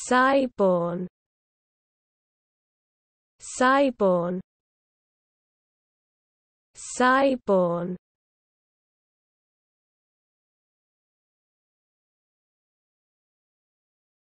Cyborn Cyborn Cyborn